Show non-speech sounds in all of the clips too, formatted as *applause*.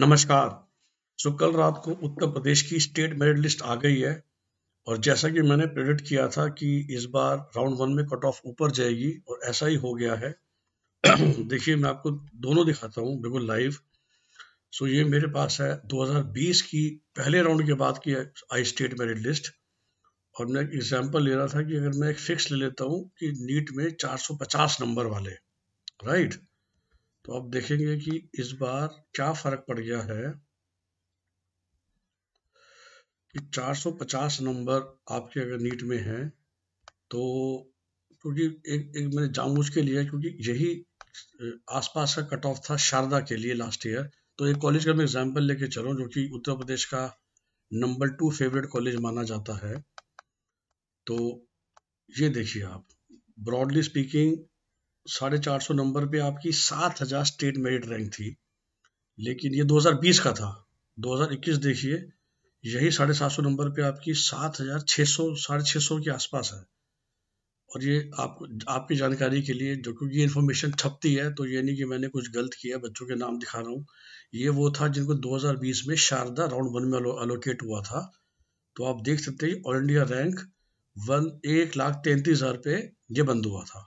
नमस्कार सो कल रात को उत्तर प्रदेश की स्टेट मेरिट लिस्ट आ गई है और जैसा कि मैंने प्रेडिक्ट किया था कि इस बार राउंड वन में कट ऑफ ऊपर जाएगी और ऐसा ही हो गया है *clears throat* देखिए मैं आपको दोनों दिखाता हूँ बिल्कुल लाइव सो ये मेरे पास है 2020 की पहले राउंड के बाद की आई स्टेट मेरिट लिस्ट और मैं एक एग्जाम्पल ले रहा था कि अगर मैं एक फिक्स ले लेता हूँ कि नीट में 450 नंबर वाले राइट तो आप देखेंगे कि इस बार क्या फर्क पड़ गया है कि 450 नंबर आपके अगर नीट में है तो क्योंकि एक एक मैंने जामूज के लिए क्योंकि यही आसपास का कट ऑफ था शारदा के लिए लास्ट ईयर तो एक कॉलेज का मैं एग्जाम्पल लेके चलूँ जो कि उत्तर प्रदेश का नंबर टू फेवरेट कॉलेज माना जाता है तो ये देखिए आप ब्रॉडली स्पीकिंग साढ़े चार सौ नंबर पे आपकी सात हजार स्टेट मेरिट रैंक थी लेकिन ये 2020 का था 2021 देखिए यही साढ़े सात सौ नंबर पे आपकी सात हजार छः सौ साढ़े छः सौ के आसपास है और ये आप आपकी जानकारी के लिए जो क्योंकि ये इन्फॉर्मेशन छपती है तो ये नहीं कि मैंने कुछ गलत किया बच्चों के नाम दिखा रहा हूँ ये वो था जिनको 2020 में शारदा राउंड वन में अलोकेट हुआ था तो आप देख सकते हैं ऑल इंडिया रैंक वन एक लाख तैंतीस हज़ार पे ये बंद हुआ था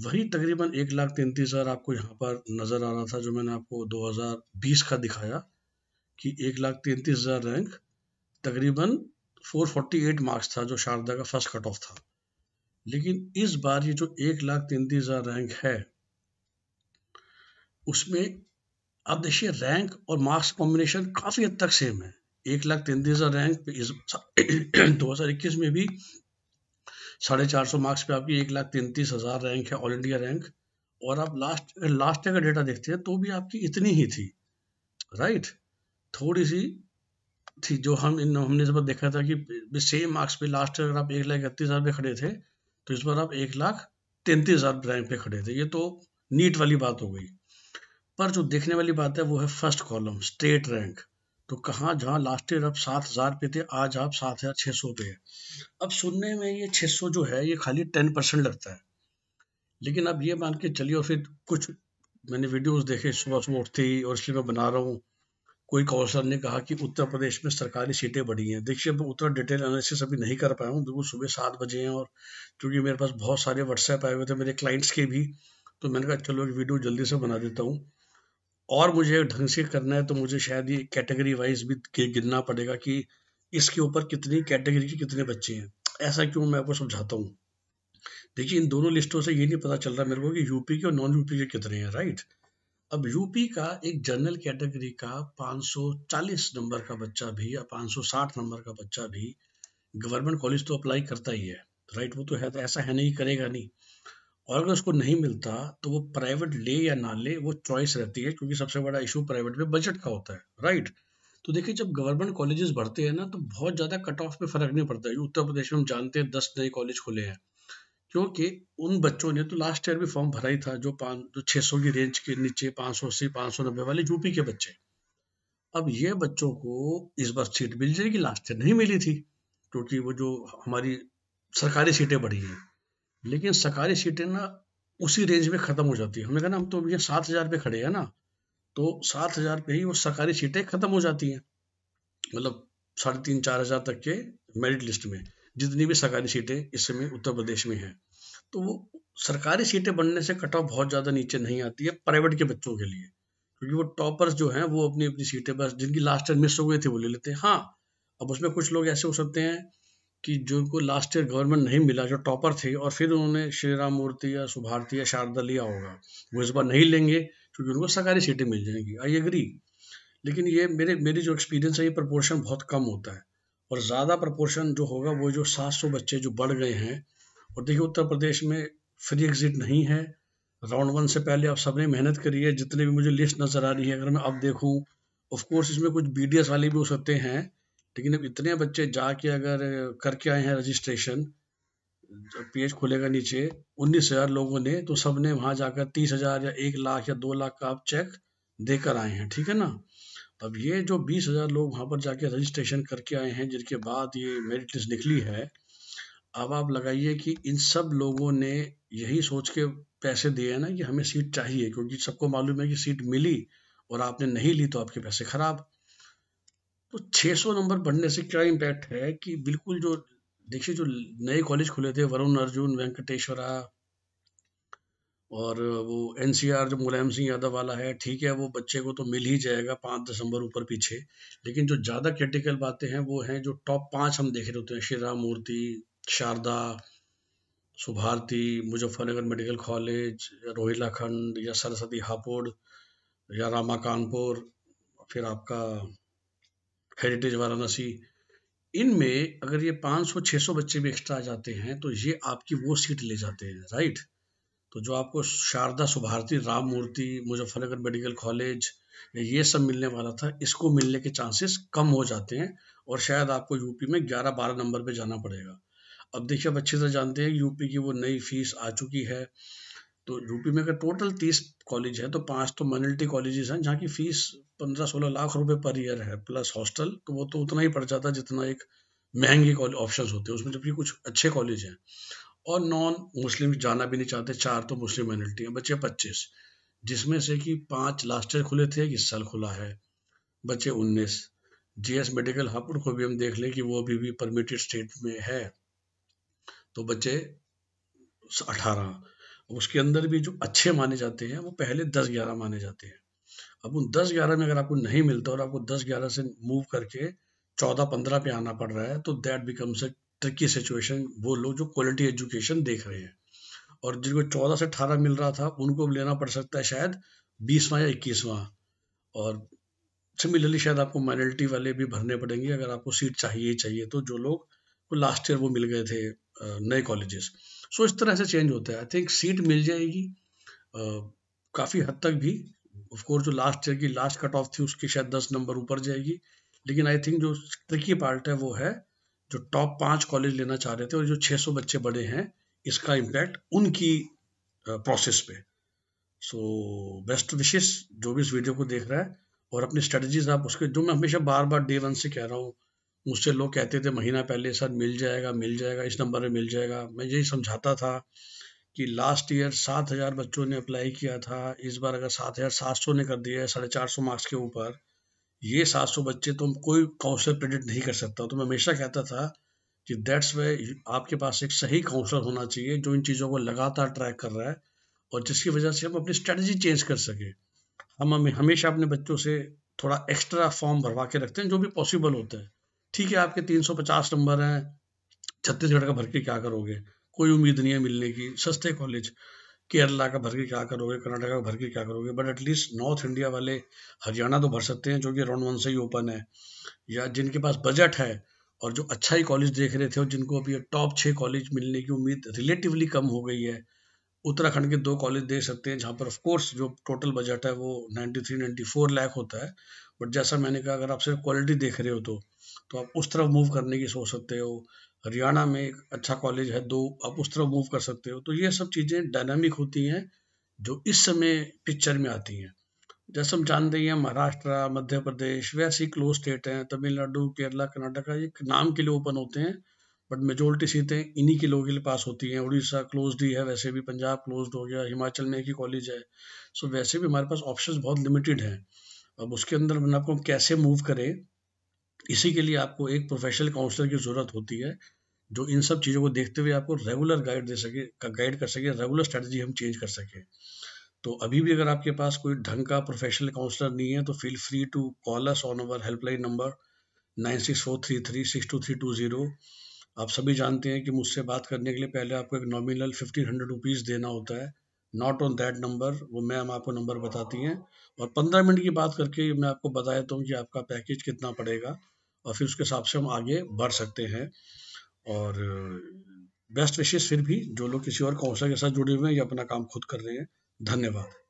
वही तकरीबन एक लाख तैंतीस हज़ार आपको यहाँ पर नज़र आ रहा था जो मैंने आपको 2020 का दिखाया कि एक लाख तैंतीस हज़ार रैंक तकरीबन 448 मार्क्स था जो शारदा का फर्स्ट कट ऑफ था लेकिन इस बार ये जो एक लाख तैंतीस हज़ार रैंक है उसमें अब देखिए रैंक और मार्क्स कॉम्बिनेशन काफ़ी हद तक सेम है एक लाख तैंतीस हज़ार रैंक इस *coughs* दो हज़ार इक्कीस में भी साढ़े चार सौ मार्क्स पे आपकी एक लाख तैंतीस हज़ार रैंक है ऑल इंडिया रैंक और आप लास्ट लास्ट का डेटा देखते हैं तो भी आपकी इतनी ही थी राइट थोड़ी सी थी जो हम इन हमने इस बार देखा था कि सेम मार्क्स पे लास्ट अगर आप एक लाख इकतीस हज़ार पे खड़े थे तो इस बार आप एक लाख तैंतीस हज़ार रैंक पे खड़े थे ये तो नीट वाली बात हो गई पर जो देखने वाली बात है वो है फर्स्ट कॉलम स्टेट रैंक तो कहाँ जहाँ लास्ट ईयर आप सात हजार पे थे आज आप सात हजार छः सौ पे है अब सुनने में ये छः सौ जो है ये खाली टेन परसेंट लगता है लेकिन अब ये मान के चलिए और फिर कुछ मैंने वीडियोस देखे सुबह सुबह उठते ही और इसलिए मैं बना रहा हूँ कोई काउंसलर ने कहा कि उत्तर प्रदेश में सरकारी सीटें बढ़ी हैं देखिए मैं उतना डिटेल एनालिसिस अभी नहीं कर पाया हूँ बिल्कुल सुबह सात बजे हैं और क्योंकि मेरे पास बहुत सारे व्हाट्सएप आए हुए थे मेरे क्लाइंट्स के भी तो मैंने कहा चलो एक वीडियो जल्दी से बना देता हूँ और मुझे ढंग से करना है तो मुझे शायद ये कैटेगरी वाइज भी गिनना पड़ेगा कि इसके ऊपर कितनी कैटेगरी के कितने बच्चे हैं ऐसा क्यों मैं आपको समझाता हूँ देखिए इन दोनों लिस्टों से ये नहीं पता चल रहा मेरे को कि यूपी के और नॉन यूपी के कितने हैं राइट अब यूपी का एक जनरल कैटेगरी का 540 नंबर का बच्चा भी या 560 नंबर का बच्चा भी गवर्नमेंट कॉलेज तो अप्लाई करता ही है राइट वो तो है तो ऐसा है नहीं करेगा नहीं और अगर उसको नहीं मिलता तो वो प्राइवेट ले या ना ले वो चॉइस रहती है क्योंकि सबसे बड़ा इशू प्राइवेट में बजट का होता है राइट तो देखिए जब गवर्नमेंट कॉलेजेस भरते हैं ना तो बहुत ज़्यादा कट ऑफ में फर्क नहीं पड़ता है उत्तर प्रदेश में हम जानते हैं दस नए कॉलेज खुले हैं क्योंकि उन बच्चों ने तो लास्ट ईयर भी फॉर्म भरा ही था जो पाँच जो छः सौ की रेंज के नीचे पाँच सौ अस्सी पाँच सौ नब्बे वाले यूपी के बच्चे अब ये बच्चों को इस बार सीट मिल जाएगी लास्ट ईयर नहीं मिली थी क्योंकि वो जो हमारी सरकारी सीटें बढ़ी हैं लेकिन सरकारी सीटें ना उसी रेंज में ख़त्म हो जाती है हमने कहा ना हम तो भैया सात हज़ार पे खड़े हैं ना तो सात हज़ार पे ही वो सरकारी सीटें ख़त्म हो जाती हैं मतलब साढ़े तीन चार हज़ार तक के मेरिट लिस्ट में जितनी भी सरकारी सीटें इस समय उत्तर प्रदेश में हैं तो वो सरकारी सीटें बनने से कट ऑफ बहुत ज़्यादा नीचे नहीं आती है प्राइवेट के बच्चों के लिए क्योंकि वो टॉपर्स जो हैं वो अपनी अपनी सीटें बस जिनकी लास्ट टाइम मिस हो गई थी वो ले लेते हैं हाँ अब उसमें कुछ लोग ऐसे हो सकते हैं कि जो को लास्ट ईयर गवर्नमेंट नहीं मिला जो टॉपर थे और फिर उन्होंने श्री राम मूर्ति या सुभारती या शारदा लिया होगा वो इस बार नहीं लेंगे क्योंकि उनको सरकारी सीटें मिल जाएंगी आई एग्री लेकिन ये मेरे मेरी जो एक्सपीरियंस है ये प्रपोर्शन बहुत कम होता है और ज़्यादा प्रपोर्शन जो होगा वो जो सात बच्चे जो बढ़ गए हैं और देखिए उत्तर प्रदेश में फ्री एग्जिट नहीं है राउंड वन से पहले आप सबने मेहनत करी है जितने भी मुझे लिस्ट नज़र आ रही है अगर मैं अब देखूँ ऑफकोर्स इसमें कुछ बी वाले भी हो सकते हैं लेकिन अब इतने बच्चे जाके अगर करके आए हैं रजिस्ट्रेशन पेज खुलेगा नीचे उन्नीस हजार लोगों ने तो सब ने वहां जाकर तीस हजार या एक लाख या दो लाख का आप चेक देकर आए हैं ठीक है ना अब ये जो बीस हजार लोग वहां पर जाके रजिस्ट्रेशन करके आए हैं जिनके बाद ये मेरिट लिस्ट निकली है अब आप लगाइए कि इन सब लोगों ने यही सोच के पैसे दिए ना कि हमें सीट चाहिए क्योंकि सबको मालूम है कि सीट मिली और आपने नहीं ली तो आपके पैसे खराब तो 600 नंबर बढ़ने से क्या इम्पैक्ट है कि बिल्कुल जो देखिए जो नए कॉलेज खुले थे वरुण अर्जुन वेंकटेश्वरा और वो एनसीआर जो मुलायम सिंह यादव वाला है ठीक है वो बच्चे को तो मिल ही जाएगा पाँच दिसंबर ऊपर पीछे लेकिन जो ज़्यादा क्रिटिकल बातें हैं वो हैं जो टॉप पाँच हम देख रहे होते हैं Shri Ram Murti Sharda Subharti Muzaffarnagar medical college Rohilkhand या सरस्वती हापुड़ या रामा कानपुर फिर आपका हेरिटेज वाराणसी इनमें अगर ये 500-600 बच्चे भी एक्स्ट्रा आ जाते हैं तो ये आपकी वो सीट ले जाते हैं राइट तो जो आपको शारदा सुभारती राम मूर्ति मुजफ्फरनगर मेडिकल कॉलेज ये सब मिलने वाला था इसको मिलने के चांसेस कम हो जाते हैं और शायद आपको यूपी में 11-12 नंबर पे जाना पड़ेगा अब देखिए आप अच्छे से जानते हैं यूपी की वो नई फीस आ चुकी है तो यूपी में अगर टोटल तीस कॉलेज है तो पांच तो माइनॉरिटी कॉलेजेस हैं जहाँ की फीस पंद्रह सोलह लाख रुपए पर ईयर है प्लस हॉस्टल तो वो तो उतना ही पड़ जाता है जितना एक महंगी ऑप्शन होते हैं उसमें जबकि कुछ अच्छे कॉलेज हैं और नॉन मुस्लिम जाना भी नहीं चाहते चार तो मुस्लिम माइनॉरिटी हैं बच्चे पच्चीस जिसमें से कि पाँच लास्ट ईयर खुले थे इस साल खुला है बच्चे उन्नीस जीएस मेडिकल हापुड़ को भी हम देख लें कि वो अभी भी परमिटेड स्टेट में है तो बच्चे अठारह उसके अंदर भी जो अच्छे माने जाते हैं वो पहले दस ग्यारह माने जाते हैं अब उन दस ग्यारह में अगर आपको नहीं मिलता और आपको दस ग्यारह से मूव करके चौदह पंद्रह पे आना पड़ रहा है तो that becomes a tricky situation वो लोग जो क्वालिटी एजुकेशन देख रहे हैं और जिनको चौदह से अठारह मिल रहा था उनको लेना पड़ सकता है शायद बीसवा या इक्कीसवा और सिमिलरली शायद आपको माइनॉरिटी वाले भी भरने पड़ेंगे अगर आपको सीट चाहिए ही चाहिए तो जो लोग लास्ट ईयर वो मिल गए थे नए कॉलेजेस सो इस तरह से चेंज होता है आई थिंक सीट मिल जाएगी काफ़ी हद तक भी ऑफकोर्स जो लास्ट ईयर की लास्ट कट ऑफ थी उसकी शायद दस नंबर ऊपर जाएगी लेकिन आई थिंक जो ट्रिकी पार्ट है वो है जो टॉप पाँच कॉलेज लेना चाह रहे थे और जो 600 बच्चे बड़े हैं इसका इम्पैक्ट उनकी प्रोसेस पे सो बेस्ट विशेष जो भी इस वीडियो को देख रहा है और अपनी स्ट्रेटजीज आप उसके जो मैं हमेशा बार बार डे वन से कह रहा हूँ मुझसे लोग कहते थे महीना पहले सर मिल जाएगा मिल जाएगा इस नंबर में मिल जाएगा मैं यही समझाता था कि लास्ट ईयर सात हज़ार बच्चों ने अप्लाई किया था इस बार अगर सात हज़ार सात सौ ने कर दिया है साढ़े चार सौ मार्क्स के ऊपर ये सात सौ बच्चे तो कोई काउंसलर प्रेडिक्ट नहीं कर सकता तो मैं हमेशा कहता था कि दैट्स वे आपके पास एक सही काउंसलर होना चाहिए जो इन चीज़ों को लगातार ट्रैक कर रहा है और जिसकी वजह से हम अपनी स्ट्रेटजी चेंज कर सकें हम हमें हमेशा अपने बच्चों से थोड़ा एक्स्ट्रा फॉर्म भरवा के रखते हैं जो भी पॉसिबल होता है ठीक है आपके 350 नंबर हैं छत्तीसगढ़ का भर के क्या करोगे कोई उम्मीद नहीं है मिलने की सस्ते कॉलेज केरला का भर के क्या करोगे कर्नाटका का भर के क्या करोगे बट एटलीस्ट नॉर्थ इंडिया वाले हरियाणा तो भर सकते हैं जो कि राउंड वन से ही ओपन है या जिनके पास बजट है और जो अच्छा ही कॉलेज देख रहे थे और जिनको अभी टॉप छः कॉलेज मिलने की उम्मीद रिलेटिवली कम हो गई है उत्तराखंड के दो कॉलेज देख सकते हैं जहाँ पर ऑफकोर्स जो टोटल बजट है वो ninety three ninety four lakh होता है बट जैसा मैंने कहा अगर आप सिर्फ क्वालिटी देख रहे हो तो तो आप उस तरफ मूव करने की सोच सकते हो हरियाणा में एक अच्छा कॉलेज है दो आप उस तरफ मूव कर सकते हो तो ये सब चीज़ें डायनामिक होती हैं जो इस समय पिक्चर में आती हैं जैसे हम जानते ही हैं महाराष्ट्र मध्य प्रदेश वैसे ही क्लोज स्टेट हैं तमिलनाडु केरला कर्नाटका ये नाम के लिए ओपन होते हैं बट मेजोरिटी सीटें इन्हीं के लोगों के लिए पास होती हैं उड़ीसा क्लोज ही है वैसे भी पंजाब क्लोज हो गया हिमाचल में एक ही कॉलेज है सो वैसे भी हमारे पास ऑप्शन बहुत लिमिटेड हैं अब उसके अंदर मैंने आपको हम कैसे मूव करें इसी के लिए आपको एक प्रोफेशनल काउंसलर की ज़रूरत होती है जो इन सब चीज़ों को देखते हुए आपको रेगुलर गाइड दे सके गाइड कर सके रेगुलर स्ट्रेटजी हम चेंज कर सकें तो अभी भी अगर आपके पास कोई ढंग का प्रोफेशनल काउंसलर नहीं है तो feel free to call us on our helpline number nine six four three three six two three two zero आप सभी जानते हैं कि मुझसे बात करने के लिए पहले आपको एक नॉमिनल फिफ्टीन हंड्रेड रुपीज़ देना होता है नॉट ऑन दैट नंबर वो मैम आपको नंबर बताती हैं और पंद्रह मिनट की बात करके मैं आपको बता देता हूँ कि आपका पैकेज कितना पड़ेगा और फिर उसके हिसाब से हम आगे बढ़ सकते हैं और बेस्ट विशेष फिर भी जो लोग किसी और काउंसलर के साथ जुड़े हुए हैं या अपना काम खुद कर रहे हैं धन्यवाद